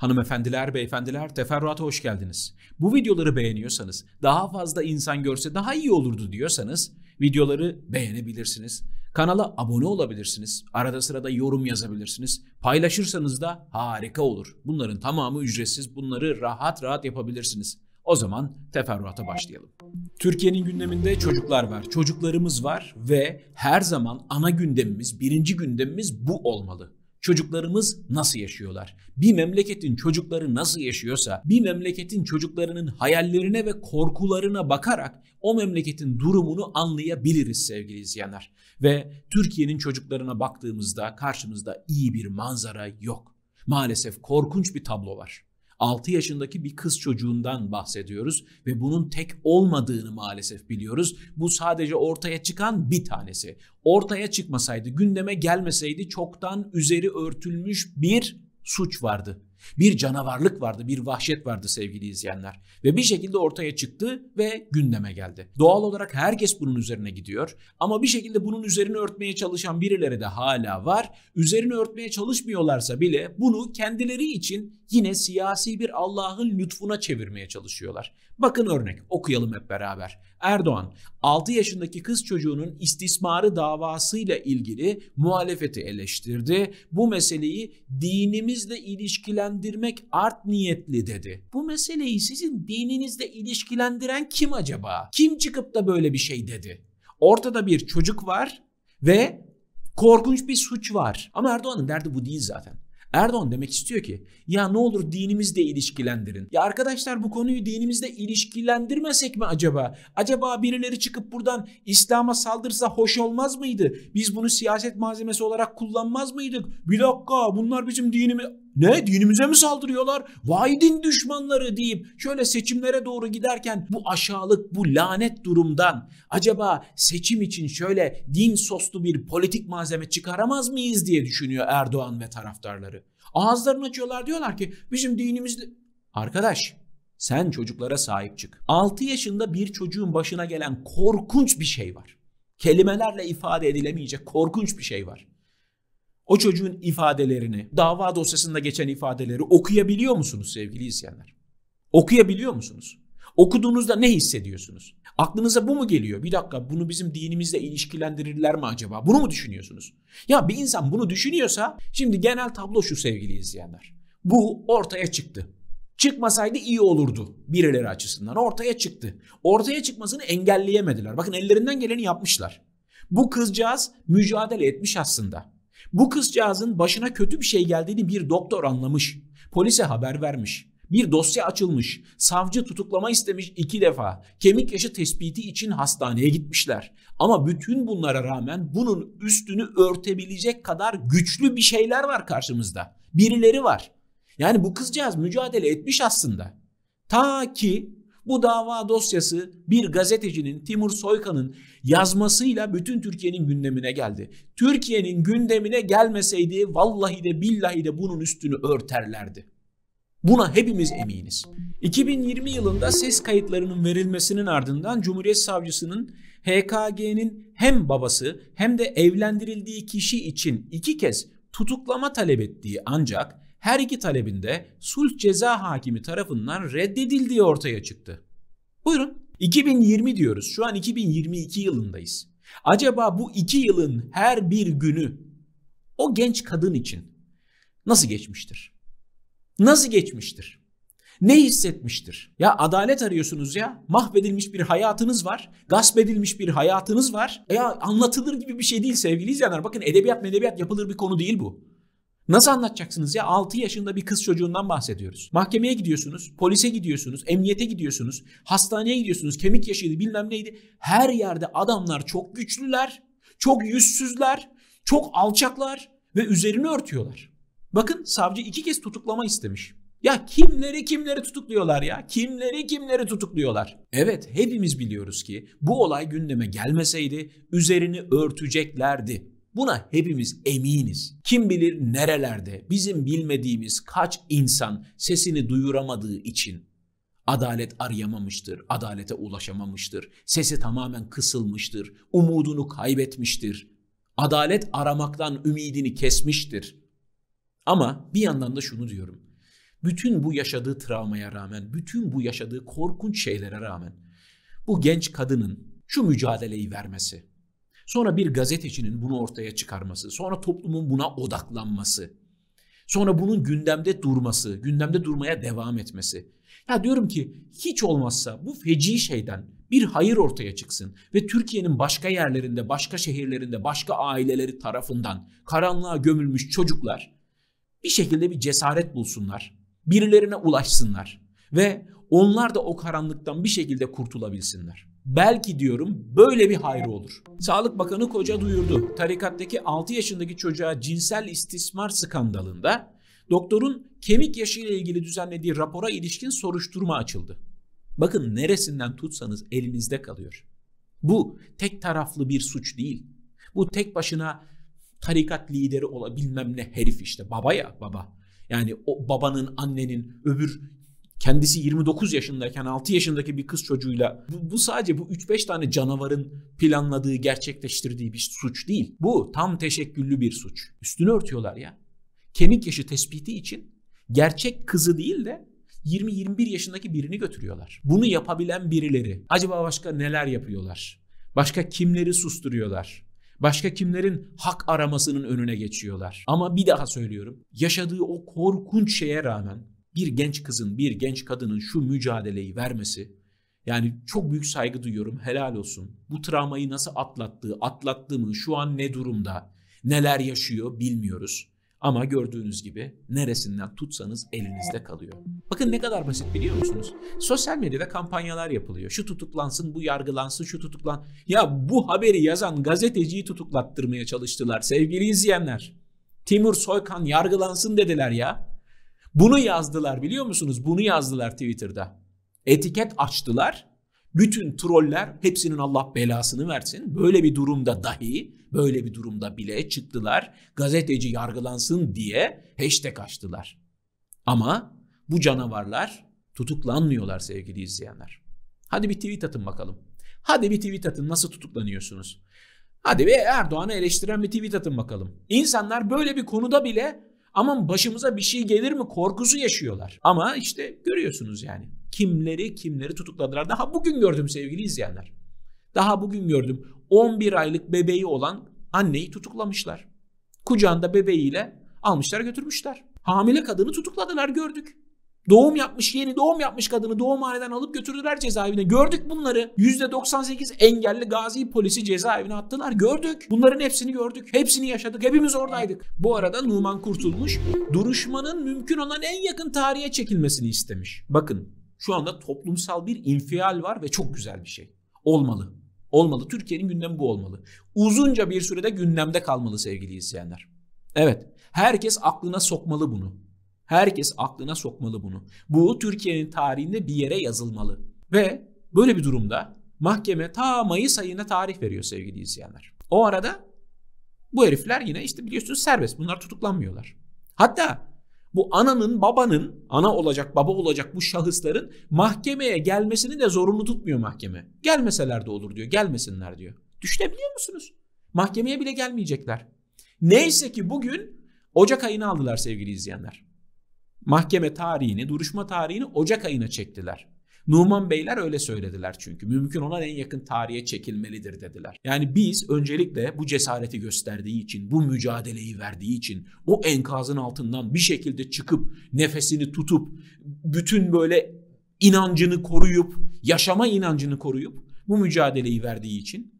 Hanımefendiler, beyefendiler, teferruata hoş geldiniz. Bu videoları beğeniyorsanız, daha fazla insan görse daha iyi olurdu diyorsanız videoları beğenebilirsiniz. Kanala abone olabilirsiniz. Arada sırada yorum yazabilirsiniz. Paylaşırsanız da harika olur. Bunların tamamı ücretsiz. Bunları rahat rahat yapabilirsiniz. O zaman teferruata başlayalım. Türkiye'nin gündeminde çocuklar var, çocuklarımız var ve her zaman ana gündemimiz, birinci gündemimiz bu olmalı çocuklarımız nasıl yaşıyorlar? Bir memleketin çocukları nasıl yaşıyorsa, bir memleketin çocuklarının hayallerine ve korkularına bakarak o memleketin durumunu anlayabiliriz sevgili izleyenler. Ve Türkiye'nin çocuklarına baktığımızda karşımızda iyi bir manzara yok. Maalesef korkunç bir tablo var. 6 yaşındaki bir kız çocuğundan bahsediyoruz ve bunun tek olmadığını maalesef biliyoruz. Bu sadece ortaya çıkan bir tanesi. Ortaya çıkmasaydı, gündeme gelmeseydi çoktan üzeri örtülmüş bir suç vardı bir canavarlık vardı, bir vahşet vardı sevgili izleyenler. Ve bir şekilde ortaya çıktı ve gündeme geldi. Doğal olarak herkes bunun üzerine gidiyor. Ama bir şekilde bunun üzerine örtmeye çalışan birileri de hala var. Üzerine örtmeye çalışmıyorlarsa bile bunu kendileri için yine siyasi bir Allah'ın lütfuna çevirmeye çalışıyorlar. Bakın örnek okuyalım hep beraber. Erdoğan 6 yaşındaki kız çocuğunun istismarı davasıyla ilgili muhalefeti eleştirdi. Bu meseleyi dinimizle ilişkilendirmek art niyetli dedi. Bu meseleyi sizin dininizle ilişkilendiren kim acaba? Kim çıkıp da böyle bir şey dedi? Ortada bir çocuk var ve korkunç bir suç var. Ama Erdoğan'ın derdi bu değil zaten. Erdoğan demek istiyor ki ya ne olur dinimizle ilişkilendirin. Ya arkadaşlar bu konuyu dinimizle ilişkilendirmesek mi acaba? Acaba birileri çıkıp buradan İslam'a saldırsa hoş olmaz mıydı? Biz bunu siyaset malzemesi olarak kullanmaz mıydık? Bir dakika bunlar bizim dinimiz... Ne dinimize mi saldırıyorlar? Vay din düşmanları deyip şöyle seçimlere doğru giderken bu aşağılık, bu lanet durumdan acaba seçim için şöyle din soslu bir politik malzeme çıkaramaz mıyız diye düşünüyor Erdoğan ve taraftarları. Ağızlarını açıyorlar diyorlar ki bizim dinimizle... Arkadaş sen çocuklara sahip çık. 6 yaşında bir çocuğun başına gelen korkunç bir şey var. Kelimelerle ifade edilemeyecek korkunç bir şey var o çocuğun ifadelerini, dava dosyasında geçen ifadeleri okuyabiliyor musunuz sevgili izleyenler? Okuyabiliyor musunuz? Okuduğunuzda ne hissediyorsunuz? Aklınıza bu mu geliyor? Bir dakika bunu bizim dinimizle ilişkilendirirler mi acaba? Bunu mu düşünüyorsunuz? Ya bir insan bunu düşünüyorsa şimdi genel tablo şu sevgili izleyenler. Bu ortaya çıktı. Çıkmasaydı iyi olurdu birileri açısından. Ortaya çıktı. Ortaya çıkmasını engelleyemediler. Bakın ellerinden geleni yapmışlar. Bu kızcağız mücadele etmiş aslında. Bu kızcağızın başına kötü bir şey geldiğini bir doktor anlamış. Polise haber vermiş. Bir dosya açılmış. Savcı tutuklama istemiş iki defa. Kemik yaşı tespiti için hastaneye gitmişler. Ama bütün bunlara rağmen bunun üstünü örtebilecek kadar güçlü bir şeyler var karşımızda. Birileri var. Yani bu kızcağız mücadele etmiş aslında. Ta ki bu dava dosyası bir gazetecinin Timur Soykan'ın yazmasıyla bütün Türkiye'nin gündemine geldi. Türkiye'nin gündemine gelmeseydi vallahi de billahi de bunun üstünü örterlerdi. Buna hepimiz eminiz. 2020 yılında ses kayıtlarının verilmesinin ardından Cumhuriyet Savcısının HKG'nin hem babası hem de evlendirildiği kişi için iki kez tutuklama talep ettiği ancak her iki talebinde sulh ceza hakimi tarafından reddedildiği ortaya çıktı. Buyurun 2020 diyoruz. Şu an 2022 yılındayız. Acaba bu iki yılın her bir günü o genç kadın için nasıl geçmiştir? Nasıl geçmiştir? Ne hissetmiştir? Ya adalet arıyorsunuz ya. Mahvedilmiş bir hayatınız var. Gasp edilmiş bir hayatınız var. Ya anlatılır gibi bir şey değil sevgili izleyenler. Bakın edebiyat medebiyat yapılır bir konu değil bu. Nasıl anlatacaksınız ya? 6 yaşında bir kız çocuğundan bahsediyoruz. Mahkemeye gidiyorsunuz, polise gidiyorsunuz, emniyete gidiyorsunuz, hastaneye gidiyorsunuz, kemik yaşıydı bilmem neydi. Her yerde adamlar çok güçlüler, çok yüzsüzler, çok alçaklar ve üzerini örtüyorlar. Bakın savcı iki kez tutuklama istemiş. Ya kimleri kimleri tutukluyorlar ya? Kimleri kimleri tutukluyorlar? Evet hepimiz biliyoruz ki bu olay gündeme gelmeseydi üzerini örteceklerdi. Buna hepimiz eminiz. Kim bilir nerelerde bizim bilmediğimiz kaç insan sesini duyuramadığı için adalet arayamamıştır, adalete ulaşamamıştır, sesi tamamen kısılmıştır, umudunu kaybetmiştir, adalet aramaktan ümidini kesmiştir. Ama bir yandan da şunu diyorum. Bütün bu yaşadığı travmaya rağmen, bütün bu yaşadığı korkunç şeylere rağmen bu genç kadının şu mücadeleyi vermesi, Sonra bir gazetecinin bunu ortaya çıkarması, sonra toplumun buna odaklanması, sonra bunun gündemde durması, gündemde durmaya devam etmesi. Ya diyorum ki hiç olmazsa bu feci şeyden bir hayır ortaya çıksın ve Türkiye'nin başka yerlerinde, başka şehirlerinde, başka aileleri tarafından karanlığa gömülmüş çocuklar bir şekilde bir cesaret bulsunlar. Birilerine ulaşsınlar. Ve onlar da o karanlıktan bir şekilde kurtulabilsinler. Belki diyorum böyle bir hayrı olur. Sağlık Bakanı Koca duyurdu. Tarikattaki 6 yaşındaki çocuğa cinsel istismar skandalında doktorun kemik yaşıyla ilgili düzenlediği rapora ilişkin soruşturma açıldı. Bakın neresinden tutsanız elinizde kalıyor. Bu tek taraflı bir suç değil. Bu tek başına tarikat lideri olabilmem ne herif işte baba ya baba. Yani o babanın annenin öbür kendisi 29 yaşındayken 6 yaşındaki bir kız çocuğuyla bu, bu sadece bu 3-5 tane canavarın planladığı, gerçekleştirdiği bir suç değil. Bu tam teşekküllü bir suç. Üstünü örtüyorlar ya. Kemik yaşı tespiti için gerçek kızı değil de 20-21 yaşındaki birini götürüyorlar. Bunu yapabilen birileri acaba başka neler yapıyorlar? Başka kimleri susturuyorlar? Başka kimlerin hak aramasının önüne geçiyorlar? Ama bir daha söylüyorum. Yaşadığı o korkunç şeye rağmen bir genç kızın, bir genç kadının şu mücadeleyi vermesi yani çok büyük saygı duyuyorum. Helal olsun. Bu travmayı nasıl atlattığı, atlattı mı, şu an ne durumda, neler yaşıyor bilmiyoruz. Ama gördüğünüz gibi neresinden tutsanız elinizde kalıyor. Bakın ne kadar basit biliyor musunuz? Sosyal medyada kampanyalar yapılıyor. Şu tutuklansın, bu yargılansın, şu tutuklan. Ya bu haberi yazan gazeteciyi tutuklattırmaya çalıştılar sevgili izleyenler. Timur Soykan yargılansın dediler ya. Bunu yazdılar biliyor musunuz? Bunu yazdılar Twitter'da. Etiket açtılar. Bütün troller hepsinin Allah belasını versin. Böyle bir durumda dahi, böyle bir durumda bile çıktılar. Gazeteci yargılansın diye hashtag açtılar. Ama bu canavarlar tutuklanmıyorlar sevgili izleyenler. Hadi bir tweet atın bakalım. Hadi bir tweet atın nasıl tutuklanıyorsunuz? Hadi bir Erdoğan'ı eleştiren bir tweet atın bakalım. İnsanlar böyle bir konuda bile Aman başımıza bir şey gelir mi korkusu yaşıyorlar. Ama işte görüyorsunuz yani kimleri kimleri tutukladılar. Daha bugün gördüm sevgili izleyenler. Daha bugün gördüm 11 aylık bebeği olan anneyi tutuklamışlar. Kucağında bebeğiyle almışlar götürmüşler. Hamile kadını tutukladılar gördük. Doğum yapmış yeni doğum yapmış kadını doğumhaneden alıp götürdüler cezaevine. Gördük bunları. %98 engelli gazi polisi cezaevine attılar. Gördük. Bunların hepsini gördük. Hepsini yaşadık. Hepimiz oradaydık. Bu arada Numan Kurtulmuş duruşmanın mümkün olan en yakın tarihe çekilmesini istemiş. Bakın şu anda toplumsal bir infial var ve çok güzel bir şey. Olmalı. Olmalı. Türkiye'nin gündemi bu olmalı. Uzunca bir sürede gündemde kalmalı sevgili izleyenler. Evet. Herkes aklına sokmalı bunu. Herkes aklına sokmalı bunu. Bu Türkiye'nin tarihinde bir yere yazılmalı. Ve böyle bir durumda mahkeme ta Mayıs ayına tarih veriyor sevgili izleyenler. O arada bu herifler yine işte biliyorsunuz serbest. Bunlar tutuklanmıyorlar. Hatta bu ananın, babanın, ana olacak, baba olacak bu şahısların mahkemeye gelmesini de zorunlu tutmuyor mahkeme. Gelmeseler de olur diyor, gelmesinler diyor. Düşünebiliyor musunuz? Mahkemeye bile gelmeyecekler. Neyse ki bugün Ocak ayını aldılar sevgili izleyenler mahkeme tarihini, duruşma tarihini Ocak ayına çektiler. Numan Beyler öyle söylediler çünkü. Mümkün olan en yakın tarihe çekilmelidir dediler. Yani biz öncelikle bu cesareti gösterdiği için, bu mücadeleyi verdiği için, o enkazın altından bir şekilde çıkıp, nefesini tutup, bütün böyle inancını koruyup, yaşama inancını koruyup bu mücadeleyi verdiği için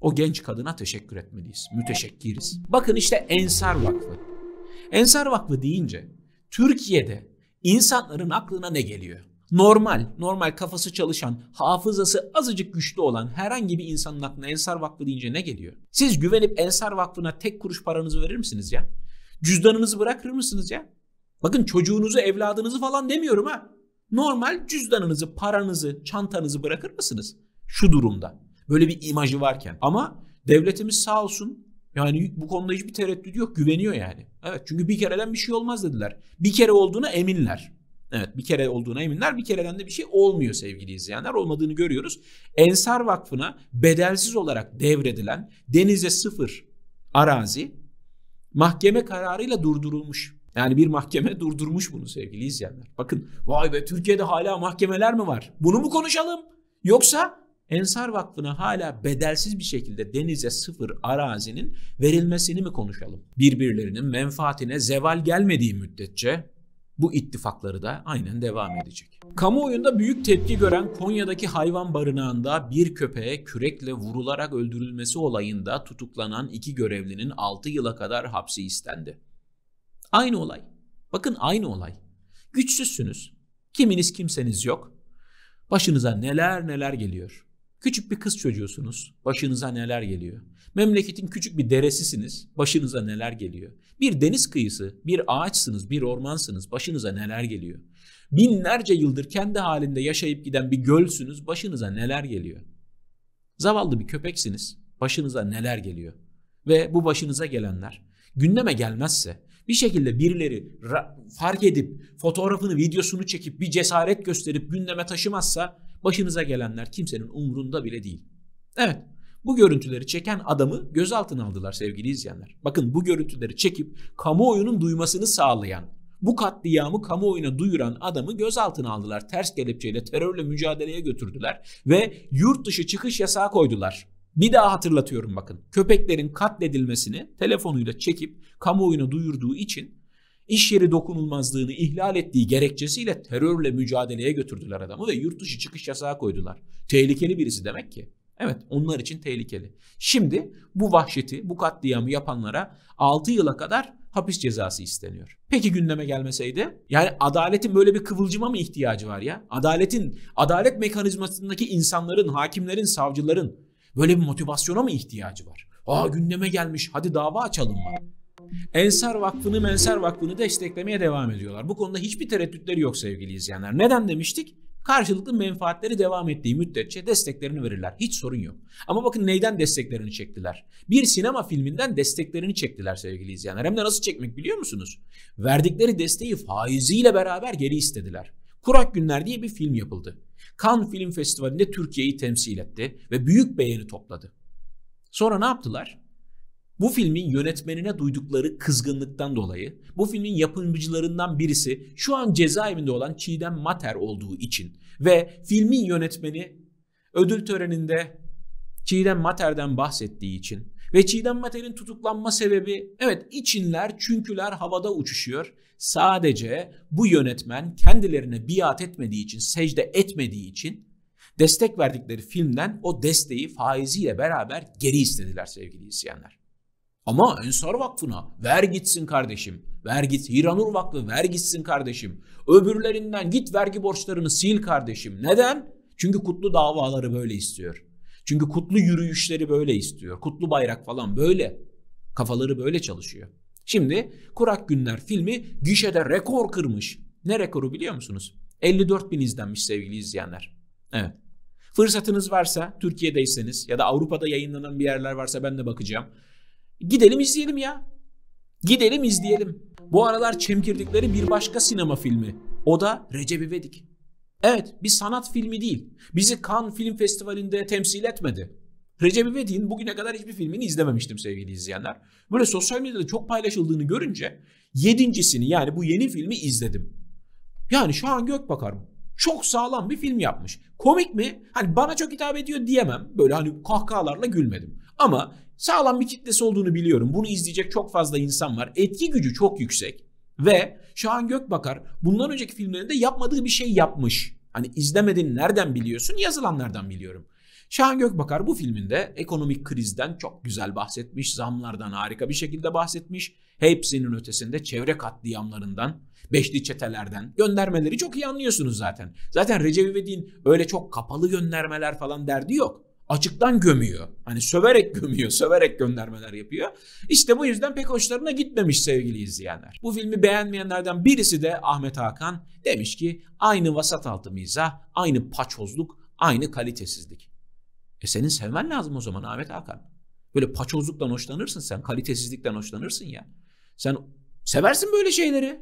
o genç kadına teşekkür etmeliyiz. Müteşekkiriz. Bakın işte Ensar Vakfı. Ensar Vakfı deyince Türkiye'de insanların aklına ne geliyor? Normal, normal kafası çalışan, hafızası azıcık güçlü olan herhangi bir insanın aklına Ensar Vakfı deyince ne geliyor? Siz güvenip Ensar Vakfı'na tek kuruş paranızı verir misiniz ya? Cüzdanınızı bırakır mısınız ya? Bakın çocuğunuzu, evladınızı falan demiyorum ha. Normal cüzdanınızı, paranızı, çantanızı bırakır mısınız? Şu durumda. Böyle bir imajı varken. Ama devletimiz sağ olsun yani bu konuda hiçbir tereddüt yok. Güveniyor yani. Evet çünkü bir kereden bir şey olmaz dediler. Bir kere olduğuna eminler. Evet bir kere olduğuna eminler. Bir kereden de bir şey olmuyor sevgili izleyenler. Olmadığını görüyoruz. Ensar Vakfı'na bedelsiz olarak devredilen denize sıfır arazi mahkeme kararıyla durdurulmuş. Yani bir mahkeme durdurmuş bunu sevgili izleyenler. Bakın vay be Türkiye'de hala mahkemeler mi var? Bunu mu konuşalım? Yoksa Ensar Vakfı'na hala bedelsiz bir şekilde denize sıfır arazinin verilmesini mi konuşalım? Birbirlerinin menfaatine zeval gelmediği müddetçe bu ittifakları da aynen devam edecek. Kamuoyunda büyük tepki gören Konya'daki hayvan barınağında bir köpeğe kürekle vurularak öldürülmesi olayında tutuklanan iki görevlinin 6 yıla kadar hapsi istendi. Aynı olay. Bakın aynı olay. Güçsüzsünüz. Kiminiz kimseniz yok. Başınıza neler neler geliyor. Küçük bir kız çocuğusunuz. Başınıza neler geliyor? Memleketin küçük bir deresisiniz. Başınıza neler geliyor? Bir deniz kıyısı, bir ağaçsınız, bir ormansınız. Başınıza neler geliyor? Binlerce yıldır kendi halinde yaşayıp giden bir gölsünüz. Başınıza neler geliyor? Zavallı bir köpeksiniz. Başınıza neler geliyor? Ve bu başınıza gelenler gündeme gelmezse, bir şekilde birileri fark edip fotoğrafını, videosunu çekip bir cesaret gösterip gündeme taşımazsa başınıza gelenler kimsenin umrunda bile değil. Evet. Bu görüntüleri çeken adamı gözaltına aldılar sevgili izleyenler. Bakın bu görüntüleri çekip kamuoyunun duymasını sağlayan, bu katliamı kamuoyuna duyuran adamı gözaltına aldılar. Ters kelepçeyle terörle mücadeleye götürdüler ve yurt dışı çıkış yasağı koydular. Bir daha hatırlatıyorum bakın. Köpeklerin katledilmesini telefonuyla çekip kamuoyuna duyurduğu için iş yeri dokunulmazlığını ihlal ettiği gerekçesiyle terörle mücadeleye götürdüler adamı ve yurt dışı çıkış yasağı koydular. Tehlikeli birisi demek ki. Evet onlar için tehlikeli. Şimdi bu vahşeti, bu katliamı yapanlara 6 yıla kadar hapis cezası isteniyor. Peki gündeme gelmeseydi? Yani adaletin böyle bir kıvılcıma mı ihtiyacı var ya? Adaletin, adalet mekanizmasındaki insanların, hakimlerin, savcıların Böyle bir motivasyona mı ihtiyacı var? Aa gündeme gelmiş hadi dava açalım mı? Ensar Vakfı'nı Menser Vakfı'nı desteklemeye devam ediyorlar. Bu konuda hiçbir tereddütleri yok sevgili izleyenler. Neden demiştik? Karşılıklı menfaatleri devam ettiği müddetçe desteklerini verirler. Hiç sorun yok. Ama bakın neyden desteklerini çektiler? Bir sinema filminden desteklerini çektiler sevgili izleyenler. Hem de nasıl çekmek biliyor musunuz? Verdikleri desteği faiziyle beraber geri istediler. Kurak Günler diye bir film yapıldı. Kan Film Festivali'nde Türkiye'yi temsil etti ve büyük beğeni topladı. Sonra ne yaptılar? Bu filmin yönetmenine duydukları kızgınlıktan dolayı bu filmin yapımcılarından birisi şu an cezaevinde olan Çiğdem Mater olduğu için ve filmin yönetmeni ödül töreninde Çiğdem Mater'den bahsettiği için ve Çiğdem Mater'in tutuklanma sebebi evet içinler çünküler havada uçuşuyor. Sadece bu yönetmen kendilerine biat etmediği için, secde etmediği için destek verdikleri filmden o desteği faiziyle beraber geri istediler sevgili izleyenler. Ama Ensar Vakfı'na ver gitsin kardeşim. Ver git Hiranur Vakfı ver gitsin kardeşim. Öbürlerinden git vergi borçlarını sil kardeşim. Neden? Çünkü kutlu davaları böyle istiyor. Çünkü kutlu yürüyüşleri böyle istiyor. Kutlu bayrak falan böyle. Kafaları böyle çalışıyor. Şimdi Kurak Günler filmi gişede rekor kırmış. Ne rekoru biliyor musunuz? 54 bin izlenmiş sevgili izleyenler. Evet. Fırsatınız varsa Türkiye'deyseniz ya da Avrupa'da yayınlanan bir yerler varsa ben de bakacağım. Gidelim izleyelim ya. Gidelim izleyelim. Bu aralar çemkirdikleri bir başka sinema filmi. O da Recep İvedik. Evet bir sanat filmi değil. Bizi Cannes Film Festivali'nde temsil etmedi. Recep İvedik'in bugüne kadar hiçbir filmini izlememiştim sevgili izleyenler. Böyle sosyal medyada çok paylaşıldığını görünce yedincisini yani bu yeni filmi izledim. Yani şu Şahan Gökbakar çok sağlam bir film yapmış. Komik mi? Hani bana çok hitap ediyor diyemem. Böyle hani kahkahalarla gülmedim. Ama sağlam bir kitlesi olduğunu biliyorum. Bunu izleyecek çok fazla insan var. Etki gücü çok yüksek. Ve Şahan Gökbakar bundan önceki filmlerinde yapmadığı bir şey yapmış. Hani izlemedin nereden biliyorsun? Yazılanlardan biliyorum. Şahan Gökbakar bu filminde ekonomik krizden çok güzel bahsetmiş, zamlardan harika bir şekilde bahsetmiş. Hepsinin ötesinde çevre katliamlarından, beşli çetelerden göndermeleri çok iyi anlıyorsunuz zaten. Zaten Recep İvedik'in öyle çok kapalı göndermeler falan derdi yok açıktan gömüyor. Hani söverek gömüyor, söverek göndermeler yapıyor. İşte bu yüzden pek hoşlarına gitmemiş sevgili izleyenler. Bu filmi beğenmeyenlerden birisi de Ahmet Hakan demiş ki aynı vasat altı mizah, aynı paçozluk, aynı kalitesizlik. E senin sevmen lazım o zaman Ahmet Hakan. Böyle paçozluktan hoşlanırsın sen, kalitesizlikten hoşlanırsın ya. Sen seversin böyle şeyleri.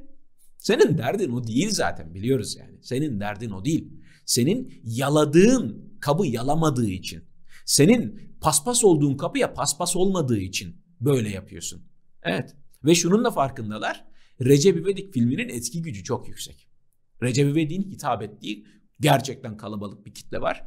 Senin derdin o değil zaten biliyoruz yani. Senin derdin o değil. Senin yaladığın kabı yalamadığı için senin paspas olduğun kapıya paspas olmadığı için böyle yapıyorsun. Evet. Ve şunun da farkındalar. Recep İvedik filminin etki gücü çok yüksek. Recep İvedik'in hitap ettiği gerçekten kalabalık bir kitle var.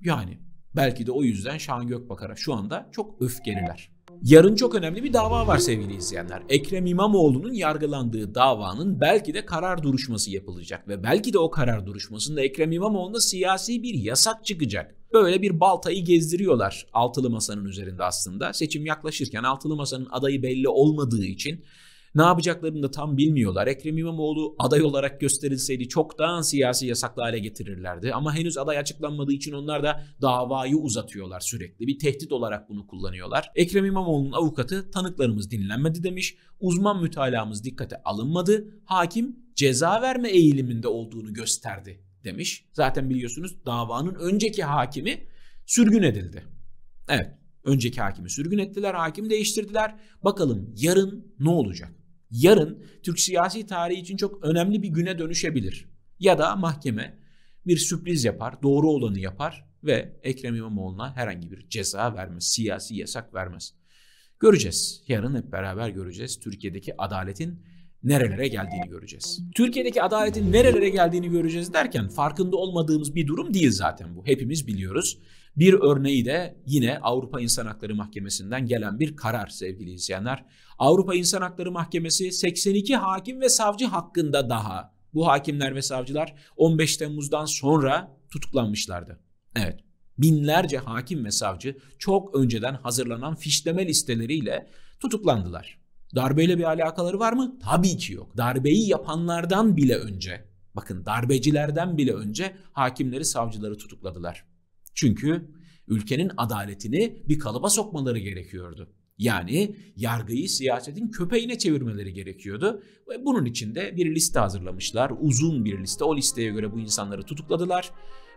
Yani belki de o yüzden Şahan Gökbakar'a şu anda çok öfkeliler. Yarın çok önemli bir dava var sevgili izleyenler. Ekrem İmamoğlu'nun yargılandığı davanın belki de karar duruşması yapılacak ve belki de o karar duruşmasında Ekrem İmamoğlu'na siyasi bir yasak çıkacak böyle bir baltayı gezdiriyorlar altılı masanın üzerinde aslında. Seçim yaklaşırken altılı masanın adayı belli olmadığı için ne yapacaklarını da tam bilmiyorlar. Ekrem İmamoğlu aday olarak gösterilseydi çoktan siyasi yasaklı hale getirirlerdi. Ama henüz aday açıklanmadığı için onlar da davayı uzatıyorlar sürekli. Bir tehdit olarak bunu kullanıyorlar. Ekrem İmamoğlu'nun avukatı tanıklarımız dinlenmedi demiş. Uzman mütalaamız dikkate alınmadı. Hakim ceza verme eğiliminde olduğunu gösterdi demiş. Zaten biliyorsunuz davanın önceki hakimi sürgün edildi. Evet önceki hakimi sürgün ettiler hakim değiştirdiler. Bakalım yarın ne olacak? Yarın Türk siyasi tarihi için çok önemli bir güne dönüşebilir. Ya da mahkeme bir sürpriz yapar, doğru olanı yapar ve Ekrem İmamoğlu'na herhangi bir ceza vermez, siyasi yasak vermez. Göreceğiz. Yarın hep beraber göreceğiz Türkiye'deki adaletin nerelere geldiğini göreceğiz. Türkiye'deki adaletin nerelere geldiğini göreceğiz derken farkında olmadığımız bir durum değil zaten bu. Hepimiz biliyoruz. Bir örneği de yine Avrupa İnsan Hakları Mahkemesi'nden gelen bir karar sevgili izleyenler. Avrupa İnsan Hakları Mahkemesi 82 hakim ve savcı hakkında daha bu hakimler ve savcılar 15 Temmuz'dan sonra tutuklanmışlardı. Evet binlerce hakim ve savcı çok önceden hazırlanan fişleme listeleriyle tutuklandılar. Darbeyle bir alakaları var mı? Tabii ki yok. Darbeyi yapanlardan bile önce, bakın darbecilerden bile önce hakimleri, savcıları tutukladılar. Çünkü ülkenin adaletini bir kalıba sokmaları gerekiyordu. Yani yargıyı siyasetin köpeğine çevirmeleri gerekiyordu. Ve bunun için de bir liste hazırlamışlar. Uzun bir liste. O listeye göre bu insanları tutukladılar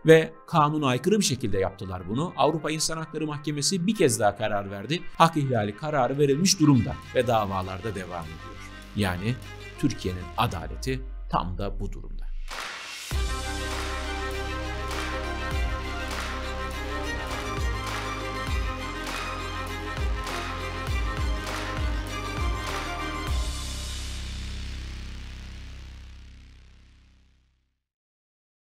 ve kanuna aykırı bir şekilde yaptılar bunu. Avrupa İnsan Hakları Mahkemesi bir kez daha karar verdi. Hak ihlali kararı verilmiş durumda ve davalarda devam ediyor. Yani Türkiye'nin adaleti tam da bu durumda.